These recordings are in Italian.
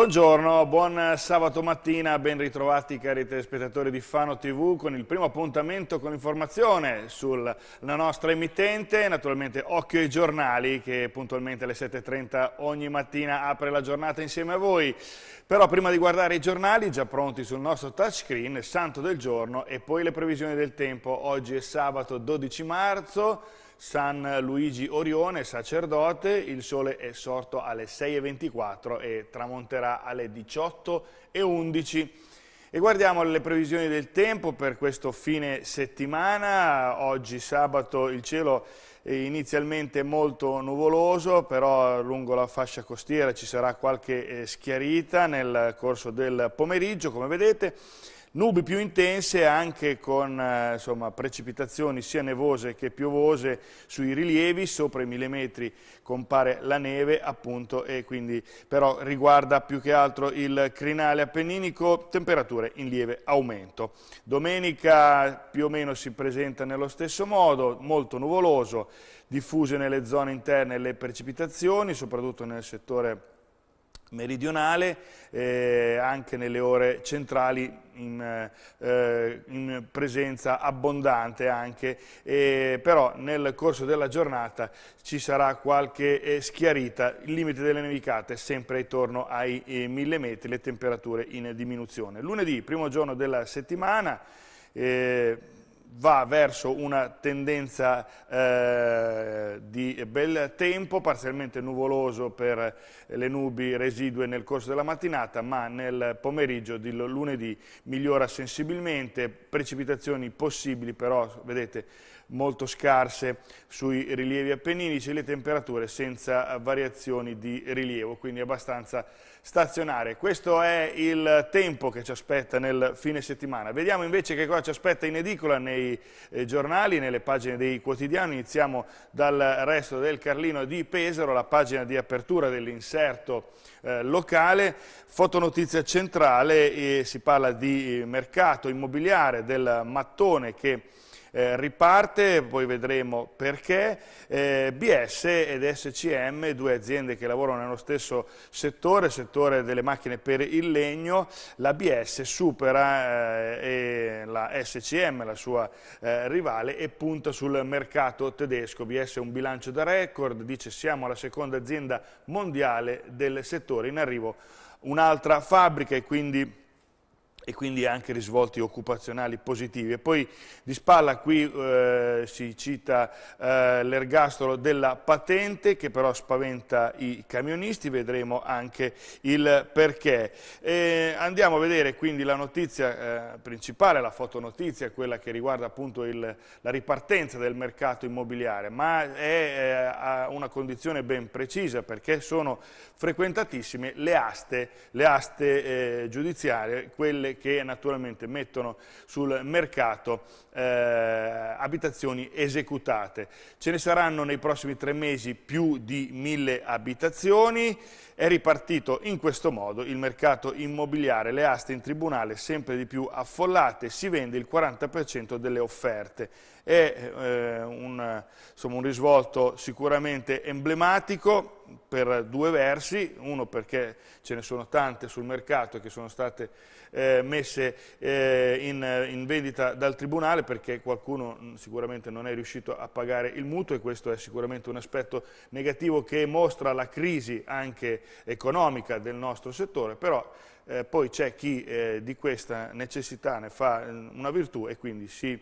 Buongiorno, buon sabato mattina, ben ritrovati cari telespettatori di Fano TV con il primo appuntamento con informazione sulla nostra emittente, naturalmente occhio ai giornali che puntualmente alle 7.30 ogni mattina apre la giornata insieme a voi. Però prima di guardare i giornali, già pronti sul nostro touchscreen, santo del giorno e poi le previsioni del tempo. Oggi è sabato 12 marzo, San Luigi Orione, sacerdote, il sole è sorto alle 6.24 e tramonterà alle 18.11. E guardiamo le previsioni del tempo per questo fine settimana. Oggi sabato il cielo inizialmente molto nuvoloso, però lungo la fascia costiera ci sarà qualche eh, schiarita nel corso del pomeriggio, come vedete. Nubi più intense anche con eh, insomma, precipitazioni sia nevose che piovose sui rilievi, sopra i mille metri compare la neve appunto e quindi però riguarda più che altro il crinale appenninico, temperature in lieve aumento. Domenica più o meno si presenta nello stesso modo, molto nuvoloso, diffuse nelle zone interne le precipitazioni, soprattutto nel settore meridionale, eh, anche nelle ore centrali in, eh, in presenza abbondante anche, eh, però nel corso della giornata ci sarà qualche eh, schiarita, il limite delle nevicate è sempre intorno ai 1000 eh, metri, le temperature in diminuzione. Lunedì, primo giorno della settimana, eh, va verso una tendenza eh, di bel tempo, parzialmente nuvoloso per le nubi residue nel corso della mattinata, ma nel pomeriggio di lunedì migliora sensibilmente, precipitazioni possibili però, vedete, molto scarse sui rilievi appenninici, le temperature senza variazioni di rilievo, quindi abbastanza stazionare. Questo è il tempo che ci aspetta nel fine settimana. Vediamo invece che cosa ci aspetta in edicola nei eh, giornali, nelle pagine dei quotidiani. Iniziamo dal resto del Carlino di Pesaro, la pagina di apertura dell'inserto eh, locale. Fotonotizia centrale, eh, si parla di eh, mercato immobiliare del mattone che eh, riparte, poi vedremo perché. Eh, BS ed SCM, due aziende che lavorano nello stesso settore, settore delle macchine per il legno, la BS supera eh, la SCM, la sua eh, rivale, e punta sul mercato tedesco. BS è un bilancio da record, dice siamo la seconda azienda mondiale del settore, in arrivo un'altra fabbrica e quindi e quindi anche risvolti occupazionali positivi. E poi di spalla qui eh, si cita eh, l'ergastolo della patente che però spaventa i camionisti, vedremo anche il perché. E andiamo a vedere quindi la notizia eh, principale, la fotonotizia, quella che riguarda appunto il, la ripartenza del mercato immobiliare, ma è eh, a una condizione ben precisa perché sono frequentatissime le aste, le aste eh, giudiziarie, quelle quelle che naturalmente mettono sul mercato eh, abitazioni esecutate. Ce ne saranno nei prossimi tre mesi più di mille abitazioni. È ripartito in questo modo il mercato immobiliare, le aste in tribunale sempre di più affollate, si vende il 40% delle offerte. È eh, un, insomma, un risvolto sicuramente emblematico per due versi, uno perché ce ne sono tante sul mercato che sono state eh, messe eh, in, in, vendita dal Tribunale perché qualcuno mm, sicuramente non è riuscito a pagare il mutuo e questo è sicuramente un aspetto negativo che mostra la crisi anche economica del nostro settore, però eh, poi c'è chi eh, di questa necessità ne fa eh, una virtù e quindi si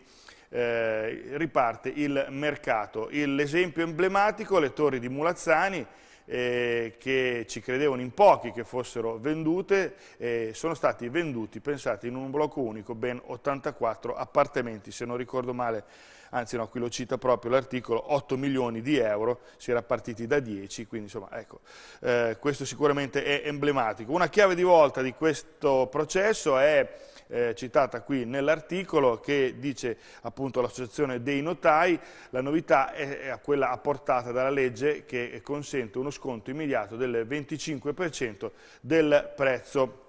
eh, riparte il mercato. L'esempio emblematico, le torri di Mulazzani, eh, che ci credevano in pochi che fossero vendute, eh, sono stati venduti, pensate, in un blocco unico ben 84 appartamenti, se non ricordo male, anzi no, qui lo cita proprio l'articolo, 8 milioni di euro, si era partiti da 10, quindi insomma ecco, eh, questo sicuramente è emblematico. Una chiave di volta di questo processo è eh, citata qui nell'articolo che dice appunto l'associazione dei notai, la novità è, è quella apportata dalla legge che consente uno sconto immediato del 25% del prezzo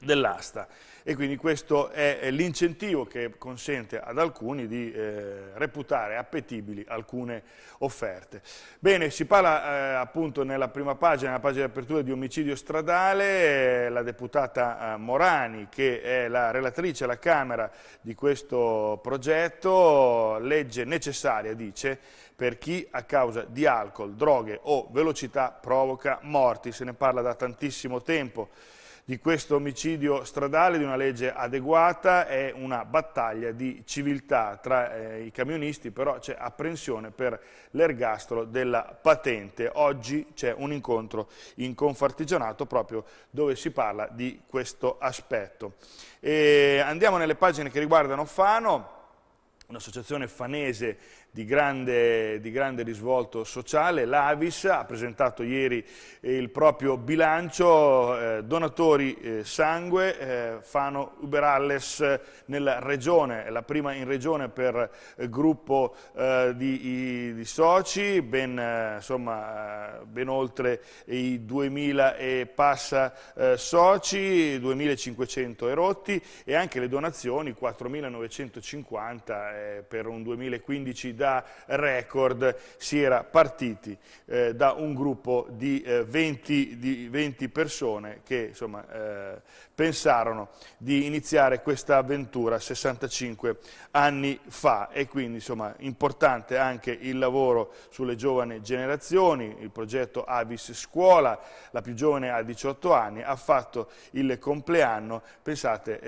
dell'asta e quindi questo è l'incentivo che consente ad alcuni di eh, reputare appetibili alcune offerte. Bene, si parla eh, appunto nella prima pagina, nella pagina di apertura di omicidio stradale, eh, la deputata eh, Morani che è la relatrice alla Camera di questo progetto, legge necessaria dice per chi a causa di alcol, droghe o velocità provoca morti, se ne parla da tantissimo tempo di questo omicidio stradale, di una legge adeguata, è una battaglia di civiltà tra eh, i camionisti, però c'è apprensione per l'ergastolo della patente. Oggi c'è un incontro in Confartigianato proprio dove si parla di questo aspetto. E andiamo nelle pagine che riguardano Fano un'associazione fanese di grande, di grande risvolto sociale. L'Avis ha presentato ieri eh, il proprio bilancio, eh, donatori eh, sangue, eh, Fano Uberalles eh, nella regione, è la prima in regione per eh, gruppo di, i, di, soci, ben, insomma, ben, oltre i 2000 e passa soci, 2500 erotti e anche le donazioni 4950 per un 2015 da record, si era partiti eh, da un gruppo di, eh, 20, di 20, persone che insomma, eh, pensarono di iniziare questa avventura 65 anni fa e quindi insomma importante anche il lavoro sulle giovani generazioni, il progetto Avis Scuola, la più giovane ha 18 anni, ha fatto il compleanno, pensate,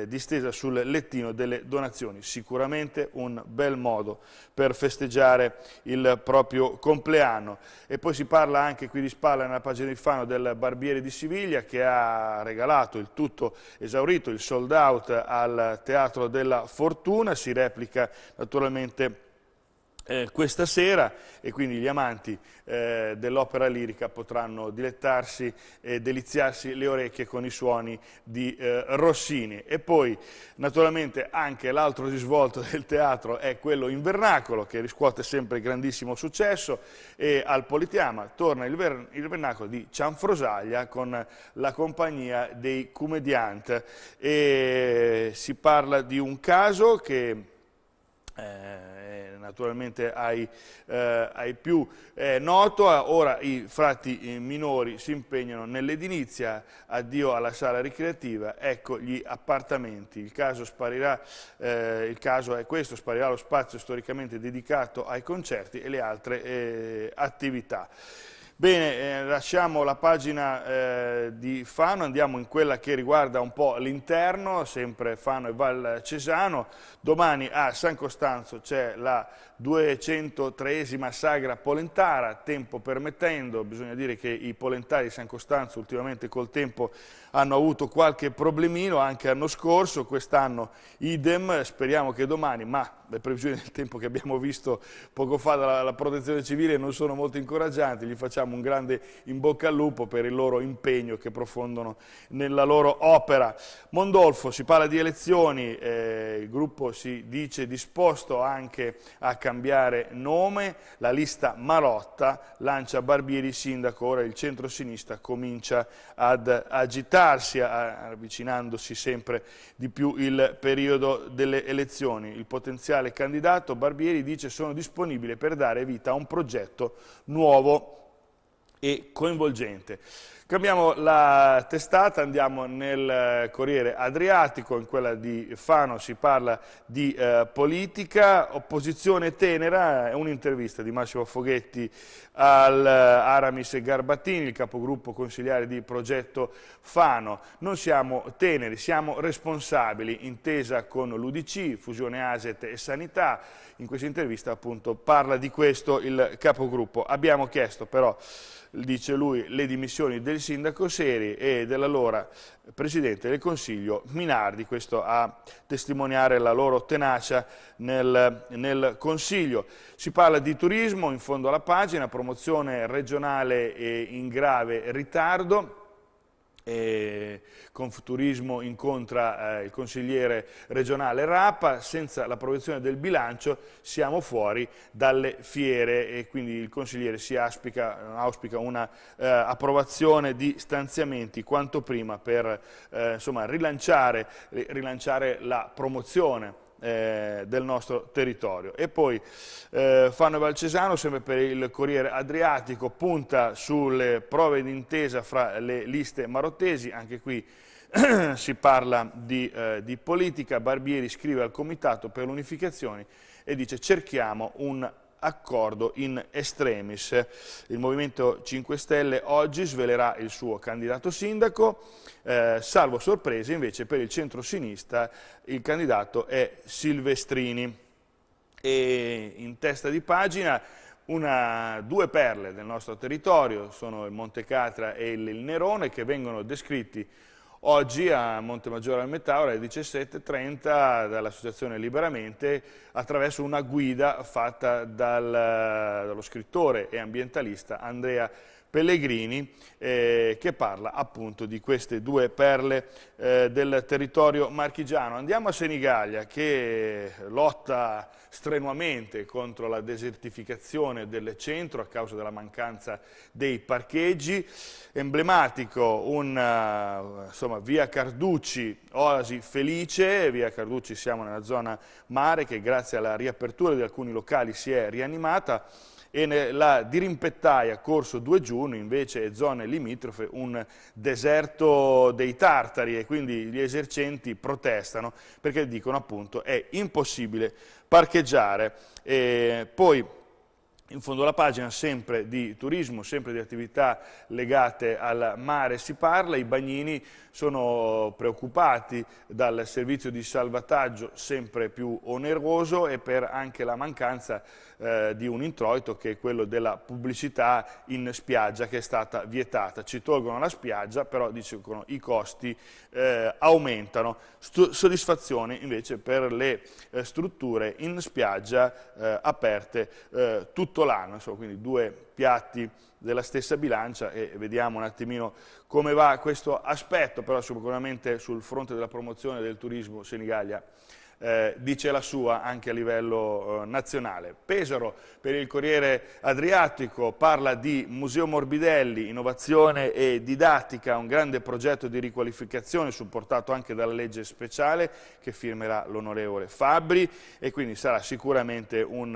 eh, distesa sul lettino delle donazioni, sicuramente un bel modo per festeggiare il proprio compleanno. E poi si parla anche qui di spalla nella pagina di Fano del barbiere di Siviglia che ha regalato il tutto esaurito, il sold out al Teatro della Fortuna, si replica naturalmente eh, questa sera e quindi gli amanti eh, dell'opera lirica potranno dilettarsi e deliziarsi le orecchie con i suoni di eh, Rossini. E poi naturalmente anche l'altro risvolto del teatro è quello in vernacolo che riscuote sempre grandissimo successo e al Politeama torna il, ver il vernacolo di Cianfrosaglia con la compagnia dei Comediant e si parla di un caso che eh, naturalmente ai, eh, ai più eh, noto. Ora i frati eh, minori si impegnano nell'edilizia, addio alla sala ricreativa, ecco gli appartamenti. Il caso, sparirà, eh, il caso è questo, sparirà lo spazio storicamente dedicato ai concerti e le altre eh, attività. Bene, eh, lasciamo la pagina eh, di Fano, andiamo in quella che riguarda un po' l'interno, sempre Fano e Val Cesano. Domani a San Costanzo c'è la 203esima sagra polentara, tempo permettendo, bisogna dire che i polentari di San Costanzo ultimamente col tempo hanno avuto qualche problemino, anche l'anno scorso, quest'anno idem, speriamo che domani, ma le previsioni del tempo che abbiamo visto poco fa dalla protezione civile non sono molto incoraggianti, gli facciamo un grande in bocca al lupo per il loro impegno che profondono nella loro opera. Mondolfo, si parla di elezioni, eh, il gruppo si dice disposto anche a cambiare cambiare nome, la lista Marotta lancia Barbieri sindaco, ora il centro-sinistra comincia ad agitarsi, avvicinandosi sempre di più il periodo delle elezioni. Il potenziale candidato Barbieri dice sono disponibile per dare vita a un progetto nuovo e coinvolgente. Cambiamo la testata, andiamo nel eh, Corriere Adriatico, in quella di Fano si parla di eh, politica, opposizione tenera, è eh, un'intervista di Massimo Foghetti al eh, Aramis Garbattini, il capogruppo consigliere di Progetto Fano. Non siamo teneri, siamo responsabili, intesa con l'Udc, fusione Aset e Sanità. In questa intervista appunto parla di questo il capogruppo. Abbiamo chiesto però, dice lui, le dimissioni del del sindaco Seri e dell'allora presidente del Consiglio Minardi, questo a testimoniare la loro tenacia nel, nel, Consiglio. Si parla di turismo in fondo alla pagina, promozione regionale in grave ritardo eh, Confuturismo incontra eh, il consigliere regionale Rapa, senza l'approvazione del bilancio siamo fuori dalle fiere e quindi il consigliere si auspica, auspica una eh, approvazione di stanziamenti quanto prima per eh, insomma, rilanciare, rilanciare la promozione eh, del nostro territorio. E poi eh, Fano Valcesano, sempre per il Corriere Adriatico, punta sulle prove d'intesa fra le liste marottesi, anche qui si parla di, eh, di politica, Barbieri scrive al Comitato per l'Unificazione e dice cerchiamo un accordo in estremis. Il Movimento 5 Stelle oggi svelerà il suo candidato sindaco, eh, salvo sorprese invece per il centro centrosinistra il candidato è Silvestrini. E in testa di pagina una, due perle del nostro territorio, sono il Montecatra e il Nerone, che vengono descritti Oggi a Montemaggiore al Metauro alle 17.30 dall'associazione Liberamente attraverso una guida fatta dal, dallo scrittore e ambientalista Andrea Pellegrini eh, che parla appunto di queste due perle eh, del territorio marchigiano. Andiamo a Senigallia che lotta strenuamente contro la desertificazione del centro a causa della mancanza dei parcheggi. Emblematico un, eh, via Carducci, oasi felice, via Carducci siamo nella zona mare che grazie alla riapertura di alcuni locali si è rianimata e la dirimpettaia corso 2 giugno 1 invece e zone limitrofe un deserto dei tartari e quindi gli esercenti protestano perché dicono appunto è impossibile parcheggiare. E poi in fondo alla pagina sempre di turismo, sempre di attività legate al mare si parla, i bagnini sono preoccupati dal servizio di salvataggio sempre più oneroso e per anche la mancanza di eh, di un introito che è quello della pubblicità in spiaggia che è stata vietata. Ci tolgono la spiaggia, però dicono i costi eh, aumentano. Stu soddisfazione invece per le eh, strutture in spiaggia eh, aperte eh, tutto l'anno, quindi due piatti della stessa bilancia e vediamo un attimino come va questo aspetto, però sicuramente sul fronte della promozione del turismo Senigallia eh, dice la sua anche a livello eh, nazionale. Pesaro per il Corriere Adriatico parla di Museo Morbidelli, innovazione e didattica, un grande progetto di riqualificazione supportato anche dalla legge speciale che firmerà l'onorevole Fabri e quindi sarà sicuramente un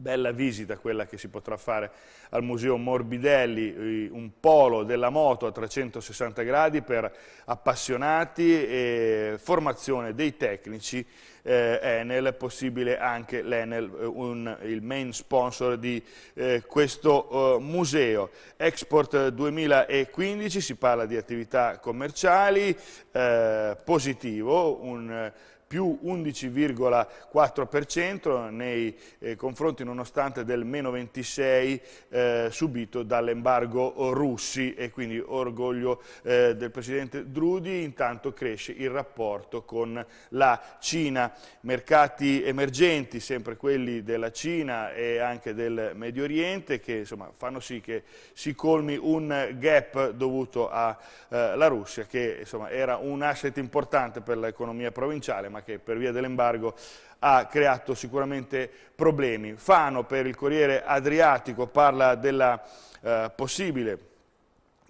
bella visita quella che si potrà fare al Museo Morbidelli, eh, un polo della moto a 360 gradi per appassionati e formazione dei tecnici eh, Enel, possibile anche l'Enel, eh, il main sponsor di eh, questo eh, museo. Export 2015, si parla di attività commerciali, eh, positivo, un più 11,4% nei eh, confronti nonostante del meno 26 eh, subito dall'embargo russi e quindi orgoglio eh, del Presidente Drudi, intanto cresce il rapporto con la Cina. Mercati emergenti, sempre quelli della Cina e anche del Medio Oriente, che insomma, fanno sì che si colmi un gap dovuto alla eh, Russia, che insomma, era un asset importante per l'economia provinciale, ma che per via dell'embargo ha creato sicuramente problemi. Fano per il Corriere Adriatico parla della eh, possibile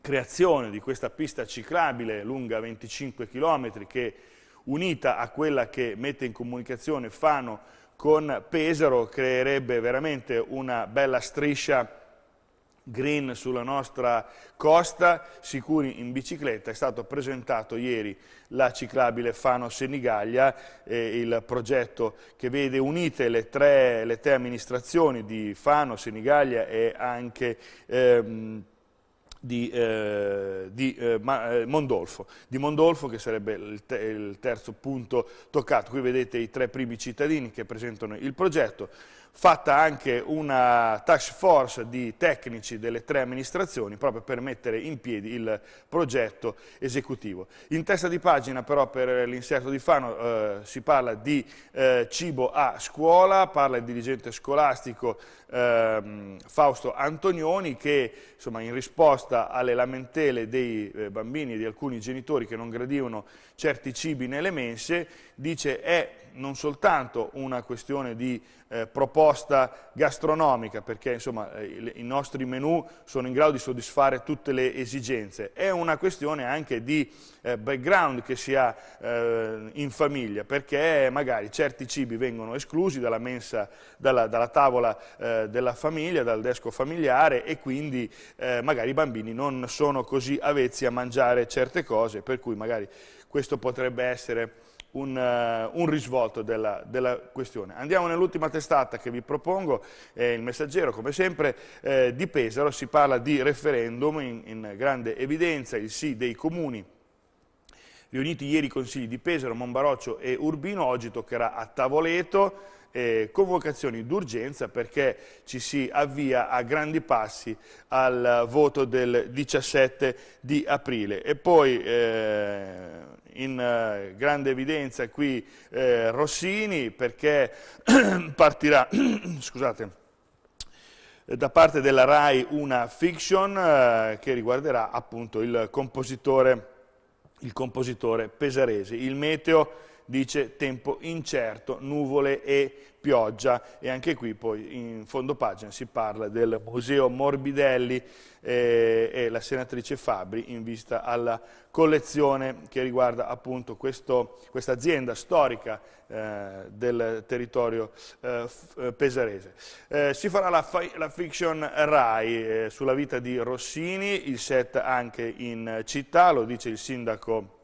creazione di questa pista ciclabile lunga 25 km che unita a quella che mette in comunicazione Fano con Pesaro creerebbe veramente una bella striscia green sulla nostra costa, sicuri in bicicletta, è stato presentato ieri la ciclabile Fano Senigallia, eh, il progetto che vede unite le tre, le tre amministrazioni di Fano, Senigallia e anche ehm, di, eh, di eh, ma, eh, Mondolfo, di Mondolfo che sarebbe il, te il terzo punto toccato. Qui vedete i tre primi cittadini che presentano il progetto fatta anche una task force di tecnici delle tre amministrazioni proprio per mettere in piedi il progetto esecutivo. In testa di pagina però per l'inserto di Fano eh, si parla di eh, cibo a scuola, parla il dirigente scolastico eh, Fausto Antonioni che insomma, in risposta alle lamentele dei eh, bambini e di alcuni genitori che non gradivano certi cibi nelle mense dice è non soltanto una questione di eh, proposta gastronomica, perché insomma, eh, i, nostri menù sono in grado di soddisfare tutte le esigenze, è una questione anche di eh, background che si ha eh, in famiglia, perché magari certi cibi vengono esclusi dalla, mensa, dalla, dalla tavola eh, della famiglia, dal desco familiare e quindi eh, magari i bambini non sono così avvezzi a mangiare certe cose, per cui magari questo potrebbe essere un, uh, un risvolto della, della, questione. Andiamo nell'ultima testata che vi propongo, è il messaggero come sempre eh, di Pesaro, si parla di referendum in, in grande evidenza, il sì dei comuni riuniti ieri i consigli di Pesaro, Monbaroccio e Urbino, oggi toccherà a Tavoleto, eh, convocazioni d'urgenza perché ci si avvia a grandi passi al voto del 17 di aprile. E poi eh, in eh, grande evidenza qui eh, Rossini perché partirà, scusate, da parte della RAI una fiction eh, che riguarderà appunto il compositore, il compositore pesarese, il meteo dice tempo incerto, nuvole e pioggia e anche qui poi in fondo pagina si parla del museo Morbidelli eh, e la senatrice Fabri in vista alla collezione che riguarda appunto questa azienda storica eh, del territorio eh, eh pesarese. Eh, si farà la, la fiction RAI eh, sulla vita di Rossini, il set anche in città, lo dice il sindaco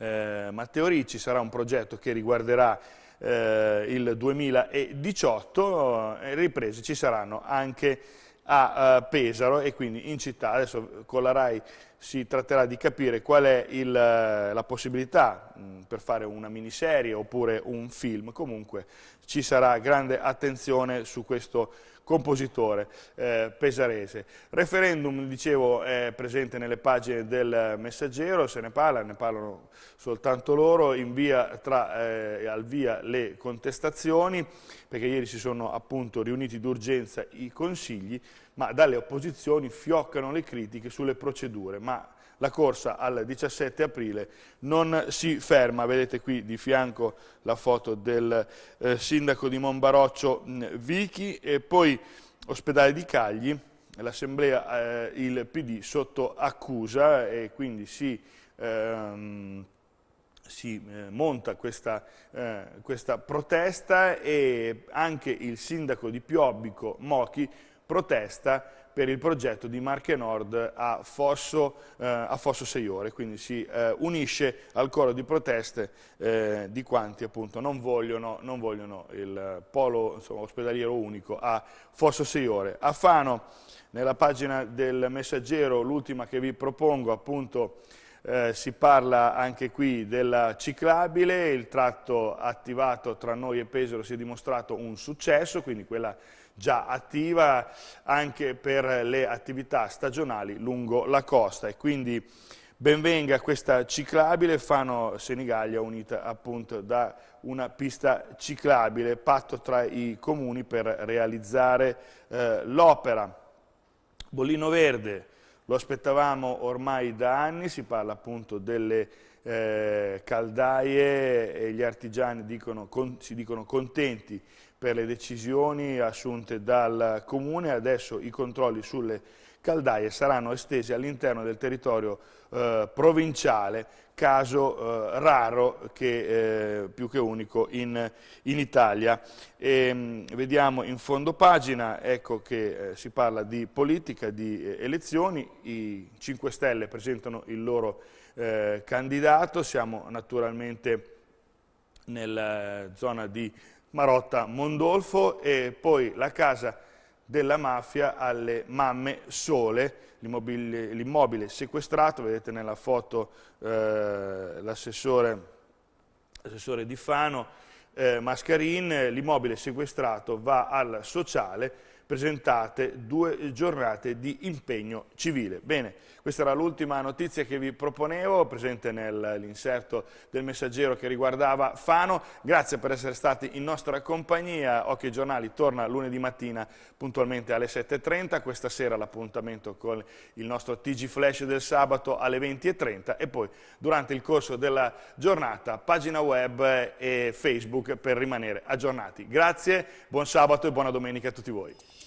eh, Matteo Ricci, sarà un progetto che riguarderà eh, il 2018, eh, riprese ci saranno anche a, a eh, Pesaro e quindi in città, adesso con la RAI si tratterà di capire qual è il, eh, la possibilità mh, mm, per fare una miniserie oppure un film, comunque ci sarà grande attenzione su questo compositore eh, pesarese. Referendum, dicevo, è presente nelle pagine del Messaggero, se ne parla, ne parlano soltanto loro, invia tra, eh, al via le contestazioni, perché ieri si sono appunto riuniti d'urgenza i consigli, ma dalle opposizioni fioccano le critiche sulle procedure, ma la corsa al 17 aprile non si ferma. Vedete qui di fianco la foto del eh, sindaco di Monbaroccio mm, Vichi e poi ospedale di Cagli, l'assemblea, eh, il PD sotto accusa e quindi si... Ehm, si eh, monta questa, eh, questa, protesta e anche il sindaco di Piobbico, Mochi, protesta per il progetto di Marche Nord a Fosso, eh, a Fosso Seiore, quindi si eh, unisce al coro di proteste eh, di quanti appunto non vogliono, non vogliono il polo insomma, ospedaliero unico a Fosso Seiore. A Fano, nella pagina del messaggero, l'ultima che vi propongo appunto eh, si parla anche qui della ciclabile, il tratto attivato tra noi e Pesaro si è dimostrato un successo, quindi quella già attiva anche per le attività stagionali lungo la costa e quindi benvenga questa ciclabile Fano Senigallia unita appunto da una pista ciclabile, patto tra i comuni per realizzare eh, l'opera. Bollino Verde, lo aspettavamo ormai da anni, si parla appunto delle eh, caldaie e gli artigiani dicono, con, si dicono contenti per le decisioni assunte dal Comune, adesso i controlli sulle caldaie saranno estesi all'interno del territorio eh, provinciale, caso eh, raro che eh, più che unico in, in Italia. E, ehm, vediamo in fondo pagina ecco che eh, si parla di politica, di eh, elezioni, i 5 Stelle presentano il loro eh, candidato, siamo naturalmente nella zona di Marotta Mondolfo e poi la casa della mafia alle mamme sole, l'immobile sequestrato, vedete nella foto eh, l'assessore Di Fano, eh, Mascarin, l'immobile sequestrato va al sociale presentate due giornate di impegno civile. Bene, questa era l'ultima notizia che vi proponevo, presente nell'inserto del messaggero che riguardava Fano. Grazie per essere stati in nostra compagnia. Occhio ai giornali torna lunedì mattina puntualmente alle 7.30. Questa sera l'appuntamento con il nostro TG Flash del sabato alle 20.30 e poi durante il corso della giornata pagina web e Facebook per rimanere aggiornati. Grazie, buon sabato e buona domenica a tutti voi.